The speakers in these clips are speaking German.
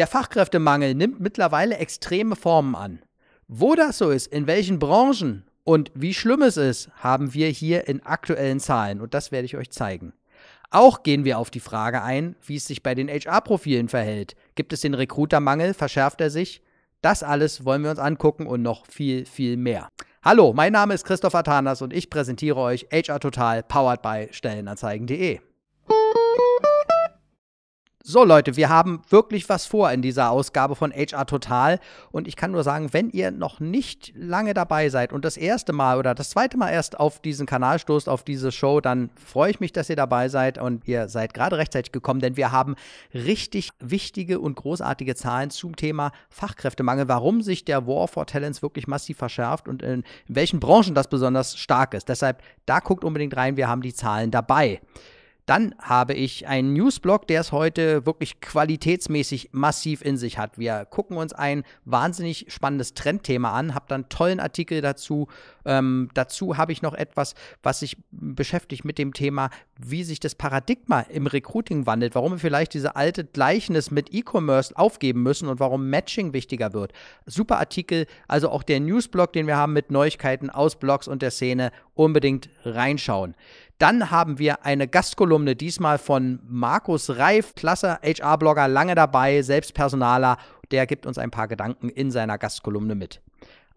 Der Fachkräftemangel nimmt mittlerweile extreme Formen an. Wo das so ist, in welchen Branchen und wie schlimm es ist, haben wir hier in aktuellen Zahlen und das werde ich euch zeigen. Auch gehen wir auf die Frage ein, wie es sich bei den HR-Profilen verhält. Gibt es den Recruitermangel? Verschärft er sich? Das alles wollen wir uns angucken und noch viel, viel mehr. Hallo, mein Name ist Christopher Atanas und ich präsentiere euch HR Total powered by Stellenanzeigen.de. So Leute, wir haben wirklich was vor in dieser Ausgabe von HR Total und ich kann nur sagen, wenn ihr noch nicht lange dabei seid und das erste Mal oder das zweite Mal erst auf diesen Kanal stoßt, auf diese Show, dann freue ich mich, dass ihr dabei seid und ihr seid gerade rechtzeitig gekommen, denn wir haben richtig wichtige und großartige Zahlen zum Thema Fachkräftemangel, warum sich der War for Talents wirklich massiv verschärft und in welchen Branchen das besonders stark ist. Deshalb da guckt unbedingt rein, wir haben die Zahlen dabei. Dann habe ich einen Newsblog, der es heute wirklich qualitätsmäßig massiv in sich hat. Wir gucken uns ein wahnsinnig spannendes Trendthema an, habe dann tollen Artikel dazu. Ähm, dazu habe ich noch etwas, was sich beschäftigt mit dem Thema, wie sich das Paradigma im Recruiting wandelt, warum wir vielleicht diese alte Gleichnis mit E-Commerce aufgeben müssen und warum Matching wichtiger wird. Super Artikel, also auch der Newsblog, den wir haben mit Neuigkeiten aus Blogs und der Szene, unbedingt reinschauen. Dann haben wir eine Gastkolumne diesmal von Markus Reif, klasse HR-Blogger, lange dabei, selbst Personaler. Der gibt uns ein paar Gedanken in seiner Gastkolumne mit.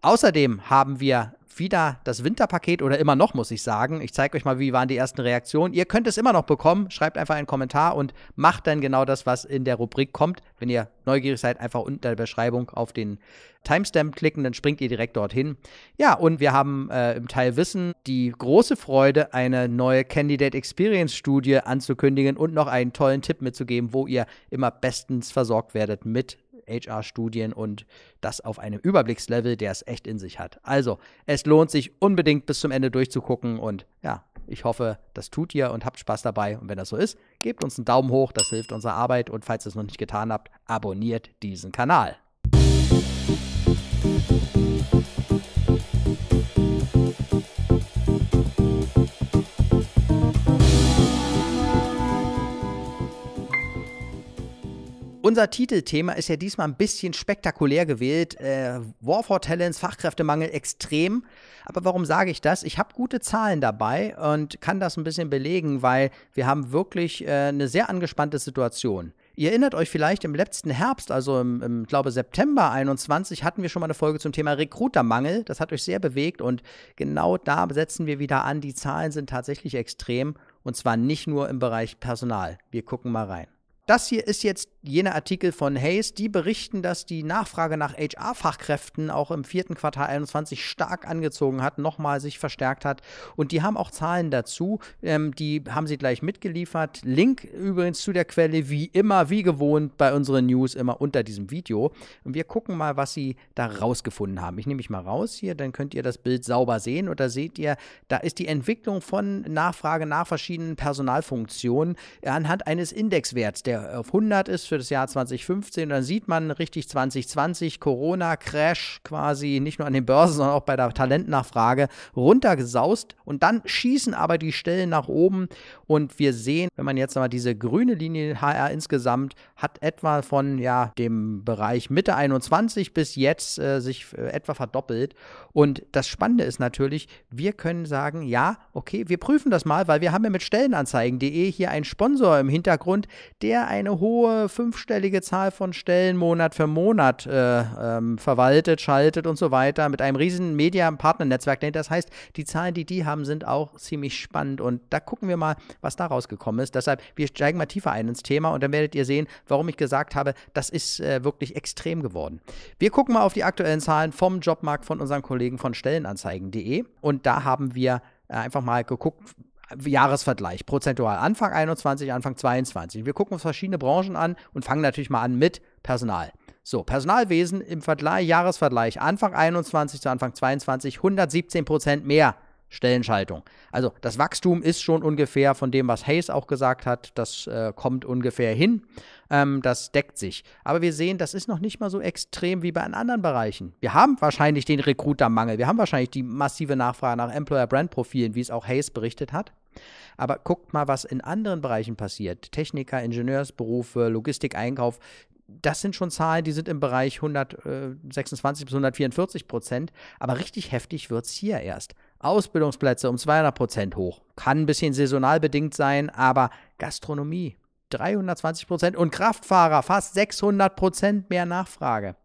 Außerdem haben wir wieder das Winterpaket oder immer noch, muss ich sagen. Ich zeige euch mal, wie waren die ersten Reaktionen. Ihr könnt es immer noch bekommen. Schreibt einfach einen Kommentar und macht dann genau das, was in der Rubrik kommt. Wenn ihr neugierig seid, einfach unten in der Beschreibung auf den Timestamp klicken, dann springt ihr direkt dorthin. Ja, und wir haben äh, im Teil Wissen die große Freude, eine neue Candidate Experience Studie anzukündigen und noch einen tollen Tipp mitzugeben, wo ihr immer bestens versorgt werdet mit HR-Studien und das auf einem Überblickslevel, der es echt in sich hat. Also, es lohnt sich unbedingt bis zum Ende durchzugucken und ja, ich hoffe, das tut ihr und habt Spaß dabei. Und wenn das so ist, gebt uns einen Daumen hoch, das hilft unserer Arbeit. Und falls ihr es noch nicht getan habt, abonniert diesen Kanal. unser Titelthema ist ja diesmal ein bisschen spektakulär gewählt. Äh, War for Talents, Fachkräftemangel extrem. Aber warum sage ich das? Ich habe gute Zahlen dabei und kann das ein bisschen belegen, weil wir haben wirklich äh, eine sehr angespannte Situation. Ihr erinnert euch vielleicht im letzten Herbst, also im, im glaube September 21, hatten wir schon mal eine Folge zum Thema Rekrutermangel. Das hat euch sehr bewegt und genau da setzen wir wieder an. Die Zahlen sind tatsächlich extrem und zwar nicht nur im Bereich Personal. Wir gucken mal rein. Das hier ist jetzt jener Artikel von Hayes. Die berichten, dass die Nachfrage nach HR-Fachkräften auch im vierten Quartal 21 stark angezogen hat, nochmal sich verstärkt hat. Und die haben auch Zahlen dazu. Ähm, die haben sie gleich mitgeliefert. Link übrigens zu der Quelle, wie immer, wie gewohnt bei unseren News, immer unter diesem Video. Und wir gucken mal, was sie da rausgefunden haben. Ich nehme mich mal raus hier, dann könnt ihr das Bild sauber sehen. Und da seht ihr, da ist die Entwicklung von Nachfrage nach verschiedenen Personalfunktionen anhand eines Indexwerts, der der auf 100 ist für das Jahr 2015. Und dann sieht man richtig 2020 Corona-Crash quasi nicht nur an den Börsen, sondern auch bei der Talentnachfrage runtergesaust. Und dann schießen aber die Stellen nach oben. Und wir sehen, wenn man jetzt mal diese grüne Linie HR insgesamt hat etwa von ja, dem Bereich Mitte 21 bis jetzt äh, sich äh, etwa verdoppelt. Und das Spannende ist natürlich, wir können sagen, ja, okay, wir prüfen das mal, weil wir haben ja mit Stellenanzeigen.de hier einen Sponsor im Hintergrund, der eine hohe fünfstellige Zahl von Stellen Monat für Monat äh, ähm, verwaltet, schaltet und so weiter mit einem riesigen media partnernetzwerk Das heißt, die Zahlen, die die haben, sind auch ziemlich spannend und da gucken wir mal, was da rausgekommen ist. Deshalb, wir steigen mal tiefer ein ins Thema und dann werdet ihr sehen, warum ich gesagt habe, das ist äh, wirklich extrem geworden. Wir gucken mal auf die aktuellen Zahlen vom Jobmarkt von unseren Kollegen von Stellenanzeigen.de und da haben wir äh, einfach mal geguckt, Jahresvergleich, prozentual Anfang 21, Anfang 22. Wir gucken uns verschiedene Branchen an und fangen natürlich mal an mit Personal. So, Personalwesen im Vergleich, Jahresvergleich Anfang 21 zu Anfang 22 117 Prozent mehr Stellenschaltung. Also das Wachstum ist schon ungefähr von dem, was Hayes auch gesagt hat, das äh, kommt ungefähr hin. Ähm, das deckt sich. Aber wir sehen, das ist noch nicht mal so extrem wie bei anderen Bereichen. Wir haben wahrscheinlich den Recruitermangel, wir haben wahrscheinlich die massive Nachfrage nach Employer-Brand-Profilen, wie es auch Hayes berichtet hat. Aber guckt mal, was in anderen Bereichen passiert. Techniker, Ingenieursberufe, Logistik, Einkauf, das sind schon Zahlen, die sind im Bereich 126 äh, bis 144 Prozent. Aber richtig heftig wird es hier erst. Ausbildungsplätze um 200 Prozent hoch. Kann ein bisschen saisonal bedingt sein, aber Gastronomie 320 Prozent und Kraftfahrer fast 600 Prozent mehr Nachfrage.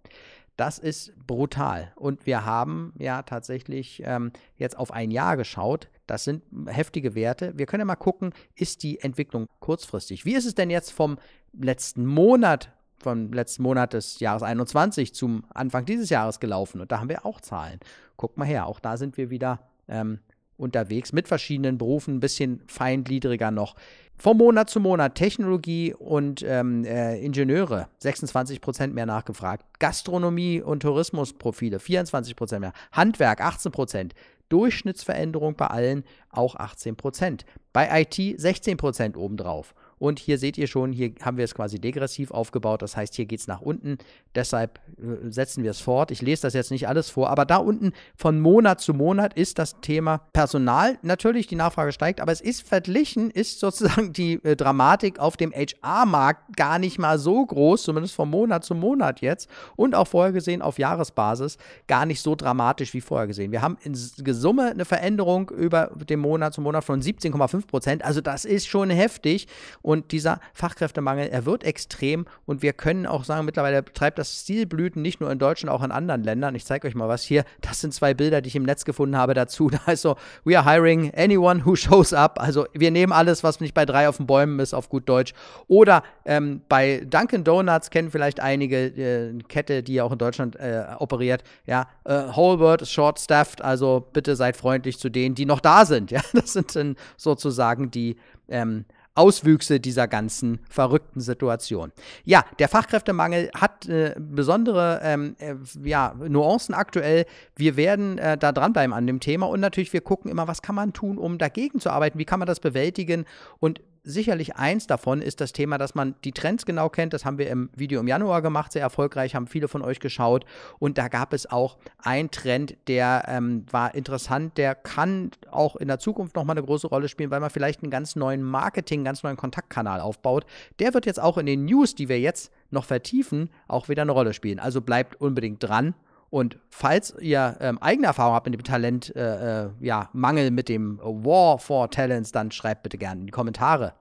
Das ist brutal. Und wir haben ja tatsächlich ähm, jetzt auf ein Jahr geschaut. Das sind heftige Werte. Wir können ja mal gucken, ist die Entwicklung kurzfristig? Wie ist es denn jetzt vom letzten Monat, vom letzten Monat des Jahres 21 zum Anfang dieses Jahres gelaufen? Und da haben wir auch Zahlen. Guck mal her, auch da sind wir wieder ähm, unterwegs mit verschiedenen Berufen, ein bisschen feingliedriger noch. Vom Monat zu Monat Technologie und ähm, äh, Ingenieure 26 Prozent mehr nachgefragt, Gastronomie und Tourismusprofile 24 Prozent mehr, Handwerk 18 Prozent, Durchschnittsveränderung bei allen auch 18 Prozent, bei IT 16 Prozent obendrauf und hier seht ihr schon, hier haben wir es quasi degressiv aufgebaut. Das heißt, hier geht es nach unten. Deshalb äh, setzen wir es fort. Ich lese das jetzt nicht alles vor, aber da unten von Monat zu Monat ist das Thema Personal. Natürlich, die Nachfrage steigt, aber es ist verglichen, ist sozusagen die äh, Dramatik auf dem HR-Markt gar nicht mal so groß, zumindest von Monat zu Monat jetzt. Und auch vorher gesehen auf Jahresbasis gar nicht so dramatisch wie vorher gesehen. Wir haben in Summe eine Veränderung über den Monat zu Monat von 17,5 Prozent. Also das ist schon heftig. Und dieser Fachkräftemangel, er wird extrem und wir können auch sagen, mittlerweile treibt das Stilblüten nicht nur in Deutschland, auch in anderen Ländern. Ich zeige euch mal was hier. Das sind zwei Bilder, die ich im Netz gefunden habe dazu. Da ist so, we are hiring anyone who shows up. Also wir nehmen alles, was nicht bei drei auf den Bäumen ist, auf gut Deutsch. Oder ähm, bei Dunkin' Donuts kennen vielleicht einige äh, Kette, die auch in Deutschland äh, operiert. Ja, äh, Whole World is short staffed. Also bitte seid freundlich zu denen, die noch da sind. Ja, das sind dann sozusagen die ähm, Auswüchse dieser ganzen verrückten Situation. Ja, der Fachkräftemangel hat äh, besondere ähm, äh, ja, Nuancen aktuell. Wir werden äh, da dranbleiben an dem Thema und natürlich wir gucken immer, was kann man tun, um dagegen zu arbeiten, wie kann man das bewältigen und sicherlich eins davon ist das Thema, dass man die Trends genau kennt. Das haben wir im Video im Januar gemacht, sehr erfolgreich, haben viele von euch geschaut. Und da gab es auch einen Trend, der ähm, war interessant, der kann auch in der Zukunft nochmal eine große Rolle spielen, weil man vielleicht einen ganz neuen Marketing, einen ganz neuen Kontaktkanal aufbaut. Der wird jetzt auch in den News, die wir jetzt noch vertiefen, auch wieder eine Rolle spielen. Also bleibt unbedingt dran. Und falls ihr ähm, eigene Erfahrungen habt mit dem Talentmangel, äh, äh, ja, Mangel mit dem War for Talents, dann schreibt bitte gerne in die Kommentare.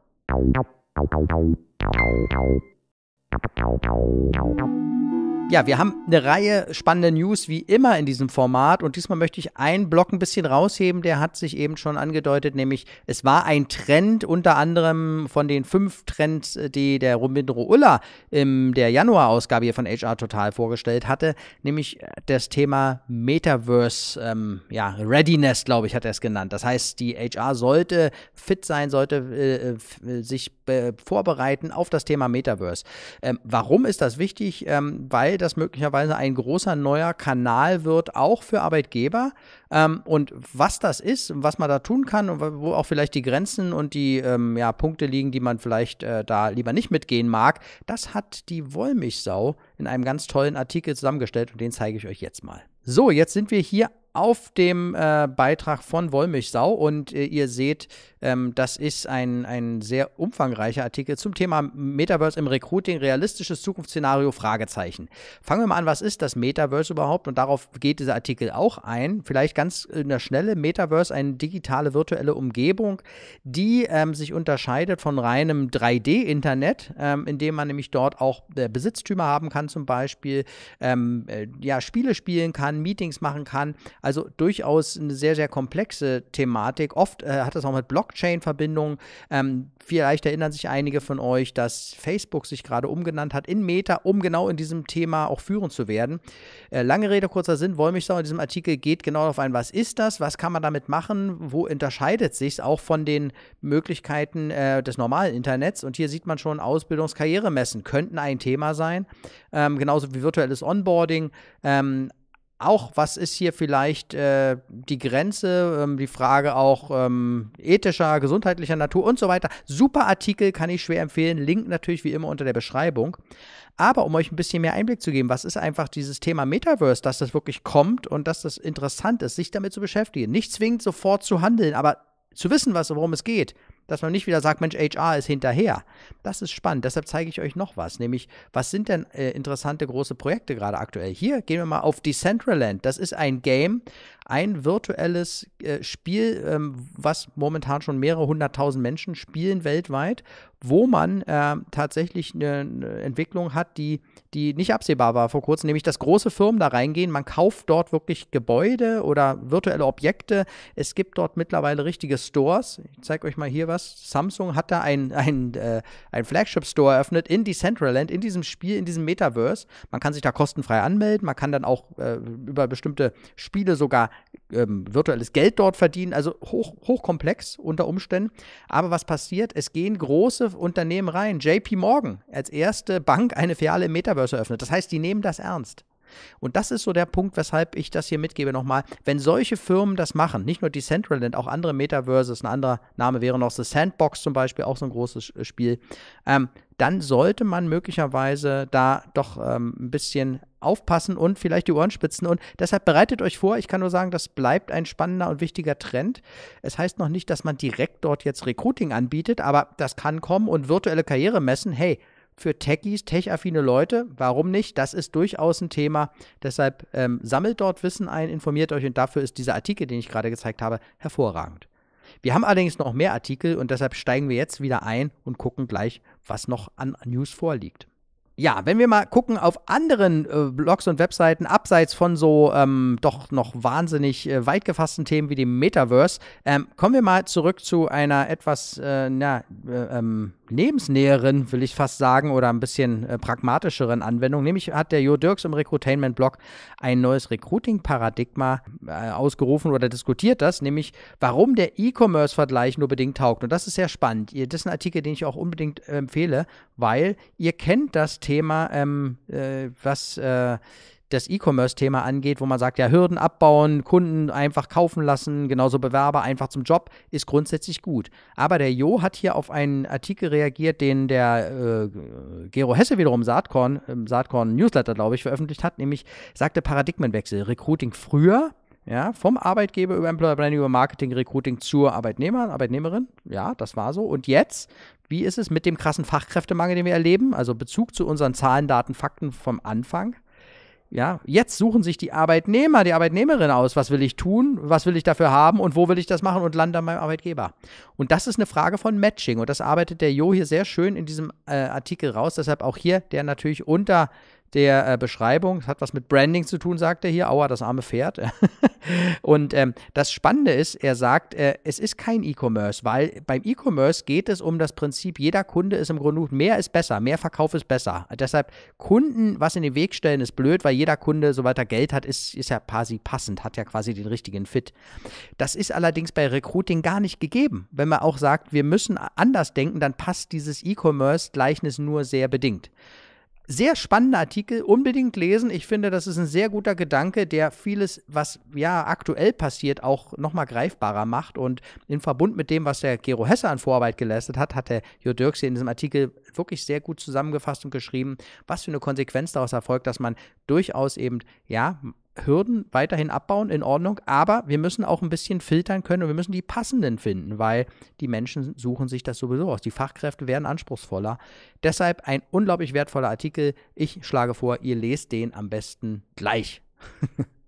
Ja, wir haben eine Reihe spannender News wie immer in diesem Format und diesmal möchte ich einen Block ein bisschen rausheben, der hat sich eben schon angedeutet, nämlich es war ein Trend unter anderem von den fünf Trends, äh, die der Romindro Ulla in der Januar-Ausgabe hier von HR Total vorgestellt hatte, nämlich äh, das Thema Metaverse, ähm, ja, Readiness, glaube ich, hat er es genannt. Das heißt, die HR sollte fit sein, sollte äh, äh, sich äh, vorbereiten auf das Thema Metaverse. Ähm, warum ist das wichtig? Ähm, weil weil das möglicherweise ein großer neuer Kanal wird, auch für Arbeitgeber. Ähm, und was das ist, und was man da tun kann und wo auch vielleicht die Grenzen und die ähm, ja, Punkte liegen, die man vielleicht äh, da lieber nicht mitgehen mag, das hat die Wollmilchsau in einem ganz tollen Artikel zusammengestellt und den zeige ich euch jetzt mal. So, jetzt sind wir hier auf dem äh, Beitrag von Wollmilchsau und äh, ihr seht, ähm, das ist ein, ein sehr umfangreicher Artikel zum Thema Metaverse im Recruiting, realistisches Zukunftsszenario, Fragezeichen. Fangen wir mal an, was ist das Metaverse überhaupt? Und darauf geht dieser Artikel auch ein. Vielleicht ganz in der Schnelle, Metaverse, eine digitale virtuelle Umgebung, die ähm, sich unterscheidet von reinem 3D-Internet, ähm, dem man nämlich dort auch äh, Besitztümer haben kann zum Beispiel, ähm, äh, ja, Spiele spielen kann, Meetings machen kann. Also also durchaus eine sehr, sehr komplexe Thematik. Oft äh, hat das auch mit Blockchain-Verbindungen. Ähm, vielleicht erinnern sich einige von euch, dass Facebook sich gerade umgenannt hat in Meta, um genau in diesem Thema auch führen zu werden. Äh, lange Rede, kurzer Sinn, sagen, in diesem Artikel geht genau darauf ein, was ist das, was kann man damit machen, wo unterscheidet sich es auch von den Möglichkeiten äh, des normalen Internets. Und hier sieht man schon, Ausbildungskarrieremessen könnten ein Thema sein, ähm, genauso wie virtuelles Onboarding. Ähm, auch, was ist hier vielleicht äh, die Grenze, ähm, die Frage auch ähm, ethischer, gesundheitlicher Natur und so weiter. Super Artikel, kann ich schwer empfehlen. Link natürlich wie immer unter der Beschreibung. Aber um euch ein bisschen mehr Einblick zu geben, was ist einfach dieses Thema Metaverse, dass das wirklich kommt und dass das interessant ist, sich damit zu beschäftigen. Nicht zwingend sofort zu handeln, aber zu wissen, was, worum es geht, dass man nicht wieder sagt, Mensch, HR ist hinterher. Das ist spannend. Deshalb zeige ich euch noch was, nämlich was sind denn äh, interessante große Projekte gerade aktuell? Hier gehen wir mal auf Decentraland. Das ist ein Game, ein virtuelles äh, Spiel, ähm, was momentan schon mehrere hunderttausend Menschen spielen weltweit, wo man äh, tatsächlich eine, eine Entwicklung hat, die, die nicht absehbar war vor kurzem, nämlich dass große Firmen da reingehen. Man kauft dort wirklich Gebäude oder virtuelle Objekte. Es gibt dort mittlerweile richtige Stores. Ich zeige euch mal hier was. Samsung hat da einen ein, äh, Flagship-Store eröffnet in Decentraland, in diesem Spiel, in diesem Metaverse. Man kann sich da kostenfrei anmelden. Man kann dann auch äh, über bestimmte Spiele sogar ähm, virtuelles Geld dort verdienen. Also hoch, hochkomplex unter Umständen. Aber was passiert? Es gehen große Unternehmen rein. JP Morgan als erste Bank eine Filiale im Metaverse eröffnet. Das heißt, die nehmen das ernst. Und das ist so der Punkt, weshalb ich das hier mitgebe nochmal. Wenn solche Firmen das machen, nicht nur Decentraland, auch andere Metaverses, ein anderer Name wäre noch The Sandbox zum Beispiel, auch so ein großes Spiel, ähm, dann sollte man möglicherweise da doch ähm, ein bisschen aufpassen und vielleicht die Ohren spitzen. Und deshalb bereitet euch vor. Ich kann nur sagen, das bleibt ein spannender und wichtiger Trend. Es heißt noch nicht, dass man direkt dort jetzt Recruiting anbietet, aber das kann kommen und virtuelle Karriere messen. Hey, für Techies, tech-affine Leute, warum nicht? Das ist durchaus ein Thema. Deshalb ähm, sammelt dort Wissen ein, informiert euch und dafür ist dieser Artikel, den ich gerade gezeigt habe, hervorragend. Wir haben allerdings noch mehr Artikel und deshalb steigen wir jetzt wieder ein und gucken gleich, was noch an News vorliegt ja, wenn wir mal gucken auf anderen äh, Blogs und Webseiten, abseits von so ähm, doch noch wahnsinnig äh, weit gefassten Themen wie dem Metaverse, ähm, kommen wir mal zurück zu einer etwas, äh, na, äh, ähm, lebensnäheren, will ich fast sagen, oder ein bisschen äh, pragmatischeren Anwendung. Nämlich hat der Jo Dirks im Recruitainment-Blog ein neues Recruiting-Paradigma äh, ausgerufen oder diskutiert das, nämlich warum der E-Commerce-Vergleich nur bedingt taugt. Und das ist sehr spannend. Ihr, das ist ein Artikel, den ich auch unbedingt äh, empfehle, weil ihr kennt das Thema, ähm, äh, was äh, das E-Commerce-Thema angeht, wo man sagt, ja, Hürden abbauen, Kunden einfach kaufen lassen, genauso Bewerber einfach zum Job, ist grundsätzlich gut. Aber der Jo hat hier auf einen Artikel reagiert, den der äh, Gero Hesse wiederum Saatkorn, im ähm, Saatkorn Newsletter, glaube ich, veröffentlicht hat, nämlich sagte Paradigmenwechsel, Recruiting früher, ja, vom Arbeitgeber über Employer Branding, über Marketing, Recruiting zur Arbeitnehmer, Arbeitnehmerin. Ja, das war so. Und jetzt, wie ist es mit dem krassen Fachkräftemangel, den wir erleben? Also Bezug zu unseren Zahlen, Daten, Fakten vom Anfang. Ja, jetzt suchen sich die Arbeitnehmer, die Arbeitnehmerin aus, was will ich tun, was will ich dafür haben und wo will ich das machen und lande an meinem Arbeitgeber. Und das ist eine Frage von Matching und das arbeitet der Jo hier sehr schön in diesem äh, Artikel raus. Deshalb auch hier der natürlich unter der äh, Beschreibung. Das hat was mit Branding zu tun, sagt er hier. Aua, das arme Pferd. und ähm, das Spannende ist, er sagt, äh, es ist kein E-Commerce, weil beim E-Commerce geht es um das Prinzip, jeder Kunde ist im Grunde mehr ist besser, mehr Verkauf ist besser. Deshalb Kunden was in den Weg stellen ist blöd, weil jeder Kunde, soweit er Geld hat, ist, ist ja quasi passend, hat ja quasi den richtigen Fit. Das ist allerdings bei Recruiting gar nicht gegeben. Wenn man auch sagt, wir müssen anders denken, dann passt dieses E-Commerce-Gleichnis nur sehr bedingt sehr spannender Artikel, unbedingt lesen. Ich finde, das ist ein sehr guter Gedanke, der vieles, was ja aktuell passiert, auch nochmal greifbarer macht. Und in Verbund mit dem, was der Gero Hesse an Vorarbeit geleistet hat, hat der Jo Dirks hier in diesem Artikel wirklich sehr gut zusammengefasst und geschrieben, was für eine Konsequenz daraus erfolgt, dass man durchaus eben, ja, Hürden weiterhin abbauen, in Ordnung, aber wir müssen auch ein bisschen filtern können und wir müssen die passenden finden, weil die Menschen suchen sich das sowieso aus. Die Fachkräfte werden anspruchsvoller. Deshalb ein unglaublich wertvoller Artikel. Ich schlage vor, ihr lest den am besten gleich.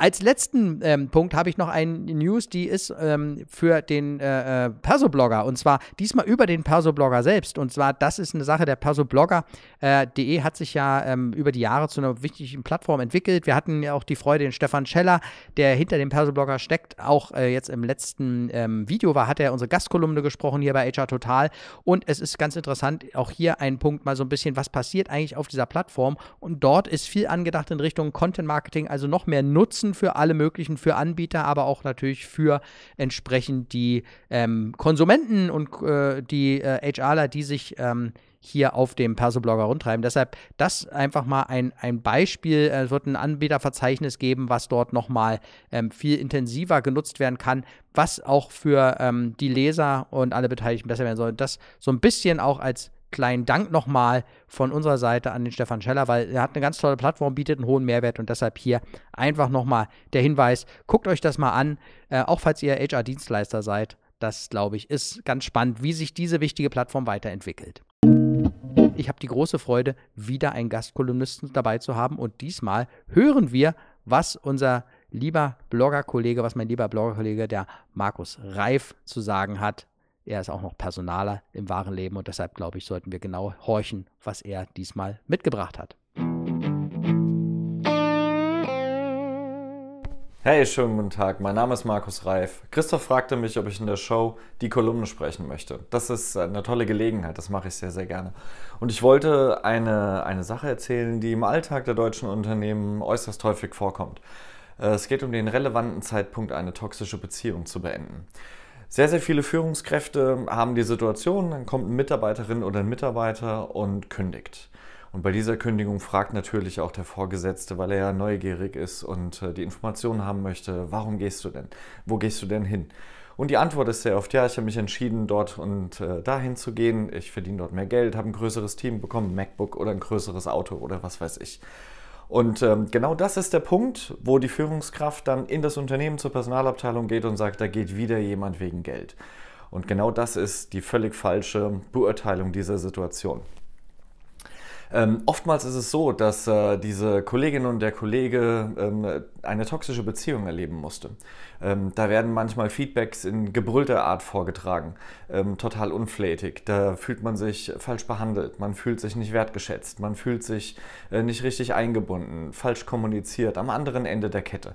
Als letzten ähm, Punkt habe ich noch eine News, die ist ähm, für den äh, äh, Persoblogger und zwar diesmal über den Persoblogger selbst. Und zwar, das ist eine Sache, der Persoblogger.de äh, e hat sich ja ähm, über die Jahre zu einer wichtigen Plattform entwickelt. Wir hatten ja auch die Freude, den Stefan Scheller, der hinter dem Persoblogger steckt, auch äh, jetzt im letzten ähm, Video war, hat er unsere Gastkolumne gesprochen hier bei HR Total. Und es ist ganz interessant, auch hier ein Punkt mal so ein bisschen, was passiert eigentlich auf dieser Plattform. Und dort ist viel angedacht in Richtung Content Marketing, also noch mehr Nutzen offen für alle möglichen, für Anbieter, aber auch natürlich für entsprechend die ähm, Konsumenten und äh, die äh, HRler, die sich ähm, hier auf dem Persoblogger rundtreiben. Deshalb das einfach mal ein, ein Beispiel. Äh, es wird ein Anbieterverzeichnis geben, was dort nochmal ähm, viel intensiver genutzt werden kann, was auch für ähm, die Leser und alle Beteiligten besser werden soll. Das so ein bisschen auch als kleinen Dank nochmal von unserer Seite an den Stefan Scheller, weil er hat eine ganz tolle Plattform, bietet einen hohen Mehrwert und deshalb hier einfach nochmal der Hinweis, guckt euch das mal an, äh, auch falls ihr HR-Dienstleister seid. Das, glaube ich, ist ganz spannend, wie sich diese wichtige Plattform weiterentwickelt. Ich habe die große Freude, wieder einen Gastkolumnisten dabei zu haben und diesmal hören wir, was unser lieber Bloggerkollege, was mein lieber Bloggerkollege, der Markus Reif, zu sagen hat er ist auch noch Personaler im wahren Leben und deshalb, glaube ich, sollten wir genau horchen, was er diesmal mitgebracht hat. Hey, schönen guten Tag. Mein Name ist Markus Reif. Christoph fragte mich, ob ich in der Show die Kolumne sprechen möchte. Das ist eine tolle Gelegenheit, das mache ich sehr, sehr gerne. Und ich wollte eine, eine Sache erzählen, die im Alltag der deutschen Unternehmen äußerst häufig vorkommt. Äh, es geht um den relevanten Zeitpunkt, eine toxische Beziehung zu beenden. Sehr, sehr viele Führungskräfte haben die Situation, dann kommt eine Mitarbeiterin oder ein Mitarbeiter und kündigt. Und bei dieser Kündigung fragt natürlich auch der Vorgesetzte, weil er ja neugierig ist und äh, die Informationen haben möchte, warum gehst du denn? Wo gehst du denn hin? Und die Antwort ist sehr oft, ja, ich habe mich entschieden, dort und äh, dahin zu gehen. Ich verdiene dort mehr Geld, habe ein größeres Team bekommen, ein MacBook oder ein größeres Auto oder was weiß ich. Und ähm, genau das ist der Punkt, wo die Führungskraft dann in das Unternehmen zur Personalabteilung geht und sagt, da geht wieder jemand wegen Geld. Und genau das ist die völlig falsche Beurteilung dieser Situation. Ähm, oftmals ist es so, dass äh, diese Kollegin und der Kollege ähm, eine toxische Beziehung erleben musste. Ähm, da werden manchmal Feedbacks in gebrüllter Art vorgetragen, ähm, total unflätig. Da fühlt man sich falsch behandelt, man fühlt sich nicht wertgeschätzt, man fühlt sich äh, nicht richtig eingebunden, falsch kommuniziert, am anderen Ende der Kette.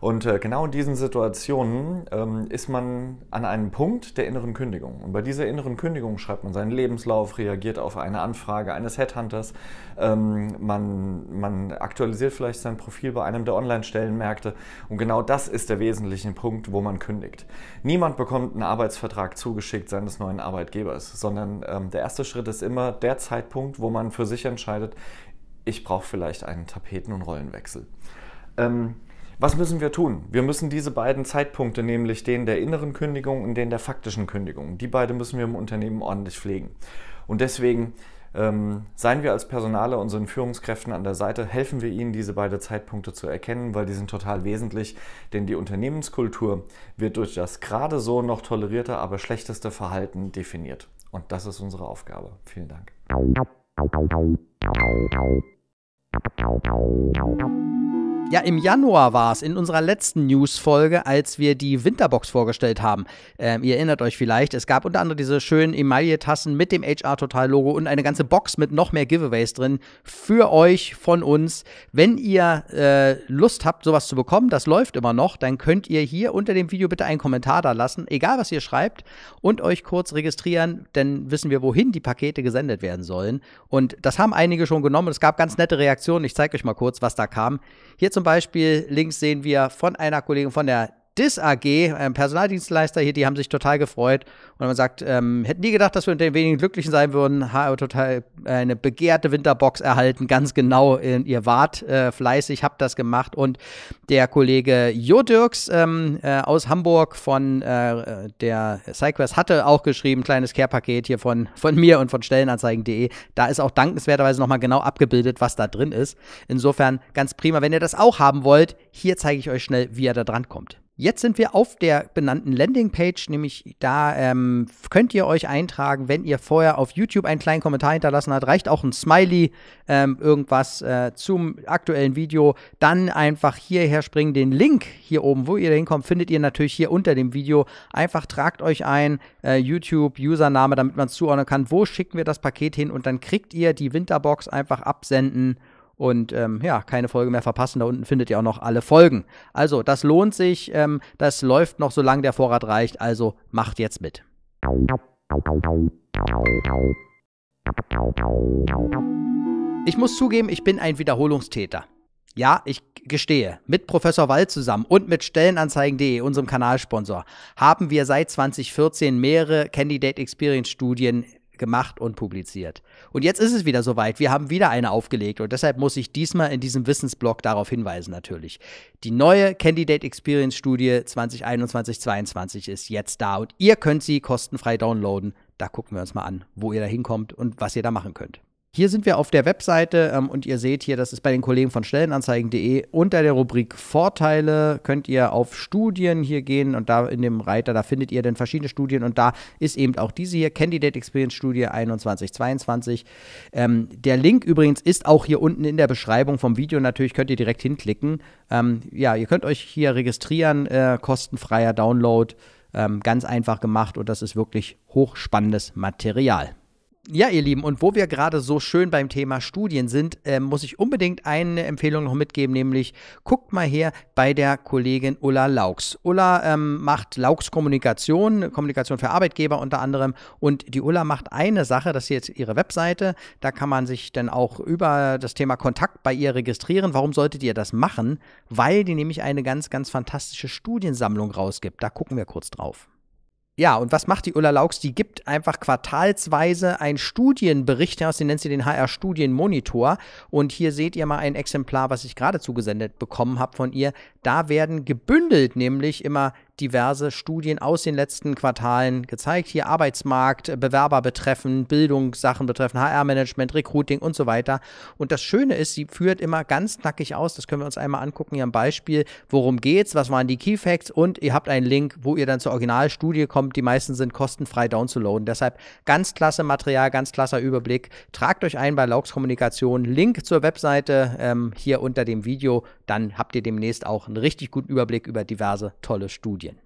Und äh, genau in diesen Situationen ähm, ist man an einem Punkt der inneren Kündigung. Und bei dieser inneren Kündigung schreibt man seinen Lebenslauf, reagiert auf eine Anfrage eines Headhunters, ähm, man, man aktualisiert vielleicht sein Profil bei einem der Online-Stellenmärkte. Und genau das ist der wesentliche tatsächlichen Punkt, wo man kündigt. Niemand bekommt einen Arbeitsvertrag zugeschickt seines neuen Arbeitgebers, sondern ähm, der erste Schritt ist immer der Zeitpunkt, wo man für sich entscheidet, ich brauche vielleicht einen Tapeten- und Rollenwechsel. Ähm, was müssen wir tun? Wir müssen diese beiden Zeitpunkte, nämlich den der inneren Kündigung und den der faktischen Kündigung, die beide müssen wir im Unternehmen ordentlich pflegen. Und deswegen ähm, seien wir als Personale unseren Führungskräften an der Seite, helfen wir ihnen, diese beiden Zeitpunkte zu erkennen, weil die sind total wesentlich, denn die Unternehmenskultur wird durch das gerade so noch tolerierte, aber schlechteste Verhalten definiert. Und das ist unsere Aufgabe. Vielen Dank. Ja, im Januar war es, in unserer letzten News-Folge, als wir die Winterbox vorgestellt haben. Ähm, ihr erinnert euch vielleicht, es gab unter anderem diese schönen Emaille-Tassen mit dem HR-Total-Logo und eine ganze Box mit noch mehr Giveaways drin für euch von uns. Wenn ihr äh, Lust habt, sowas zu bekommen, das läuft immer noch, dann könnt ihr hier unter dem Video bitte einen Kommentar da lassen, egal was ihr schreibt, und euch kurz registrieren, denn wissen wir, wohin die Pakete gesendet werden sollen. Und das haben einige schon genommen. Es gab ganz nette Reaktionen. Ich zeige euch mal kurz, was da kam. Hier zum zum Beispiel, links sehen wir von einer Kollegin von der DIS AG, ähm, Personaldienstleister hier, die haben sich total gefreut. Und man sagt, ähm, hätten nie gedacht, dass wir unter den wenigen Glücklichen sein würden, haben total eine begehrte Winterbox erhalten, ganz genau. Ihr wart äh, fleißig, habt das gemacht. Und der Kollege Jo Dirks ähm, äh, aus Hamburg von äh, der SideQuest hatte auch geschrieben, kleines Care-Paket hier von, von mir und von stellenanzeigen.de. Da ist auch dankenswerterweise nochmal genau abgebildet, was da drin ist. Insofern ganz prima. Wenn ihr das auch haben wollt, hier zeige ich euch schnell, wie ihr da dran kommt. Jetzt sind wir auf der benannten Landingpage, nämlich da ähm, könnt ihr euch eintragen, wenn ihr vorher auf YouTube einen kleinen Kommentar hinterlassen habt, reicht auch ein Smiley, ähm, irgendwas äh, zum aktuellen Video, dann einfach hierher springen, den Link hier oben, wo ihr hinkommt, findet ihr natürlich hier unter dem Video. Einfach tragt euch ein, äh, YouTube-Username, damit man es zuordnen kann, wo schicken wir das Paket hin und dann kriegt ihr die Winterbox einfach absenden. Und ähm, ja, keine Folge mehr verpassen. Da unten findet ihr auch noch alle Folgen. Also, das lohnt sich. Ähm, das läuft noch, solange der Vorrat reicht. Also macht jetzt mit. Ich muss zugeben, ich bin ein Wiederholungstäter. Ja, ich gestehe, mit Professor Wald zusammen und mit Stellenanzeigen.de, unserem Kanalsponsor, haben wir seit 2014 mehrere Candidate Experience Studien gemacht und publiziert. Und jetzt ist es wieder soweit. Wir haben wieder eine aufgelegt und deshalb muss ich diesmal in diesem Wissensblock darauf hinweisen natürlich. Die neue Candidate Experience Studie 2021-22 ist jetzt da und ihr könnt sie kostenfrei downloaden. Da gucken wir uns mal an, wo ihr da hinkommt und was ihr da machen könnt. Hier sind wir auf der Webseite ähm, und ihr seht hier, das ist bei den Kollegen von stellenanzeigen.de unter der Rubrik Vorteile könnt ihr auf Studien hier gehen und da in dem Reiter, da findet ihr dann verschiedene Studien und da ist eben auch diese hier, Candidate Experience Studie 2122. Ähm, der Link übrigens ist auch hier unten in der Beschreibung vom Video, natürlich könnt ihr direkt hinklicken. Ähm, ja, ihr könnt euch hier registrieren, äh, kostenfreier Download, ähm, ganz einfach gemacht und das ist wirklich hochspannendes Material. Ja, ihr Lieben, und wo wir gerade so schön beim Thema Studien sind, äh, muss ich unbedingt eine Empfehlung noch mitgeben, nämlich guckt mal her bei der Kollegin Ulla Laux. Ulla ähm, macht Laux Kommunikation, Kommunikation für Arbeitgeber unter anderem. Und die Ulla macht eine Sache, das ist jetzt ihre Webseite. Da kann man sich dann auch über das Thema Kontakt bei ihr registrieren. Warum solltet ihr das machen? Weil die nämlich eine ganz, ganz fantastische Studiensammlung rausgibt. Da gucken wir kurz drauf ja, und was macht die Ulla Laux? Die gibt einfach quartalsweise einen Studienbericht heraus, den nennt sie den HR Studienmonitor. Und hier seht ihr mal ein Exemplar, was ich gerade zugesendet bekommen habe von ihr. Da werden gebündelt nämlich immer diverse Studien aus den letzten Quartalen gezeigt. Hier Arbeitsmarkt, Bewerber betreffen, Bildungssachen betreffen, HR-Management, Recruiting und so weiter. Und das Schöne ist, sie führt immer ganz nackig aus. Das können wir uns einmal angucken hier am Beispiel. Worum geht's? Was waren die Key Facts? Und ihr habt einen Link, wo ihr dann zur Originalstudie kommt. Die meisten sind kostenfrei downzuladen. Deshalb ganz klasse Material, ganz klasser Überblick. Tragt euch ein bei Laux Kommunikation. Link zur Webseite ähm, hier unter dem Video dann habt ihr demnächst auch einen richtig guten Überblick über diverse tolle Studien.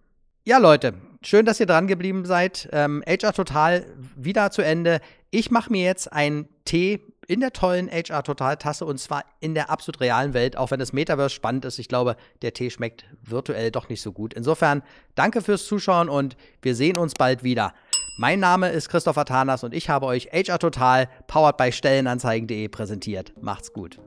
Ja, Leute, schön, dass ihr dran geblieben seid. Ähm, HR Total wieder zu Ende. Ich mache mir jetzt einen Tee in der tollen HR Total Tasse und zwar in der absolut realen Welt, auch wenn das Metaverse spannend ist. Ich glaube, der Tee schmeckt virtuell doch nicht so gut. Insofern, danke fürs Zuschauen und wir sehen uns bald wieder. Mein Name ist Christopher Tanas und ich habe euch HR Total powered by Stellenanzeigen.de präsentiert. Macht's gut.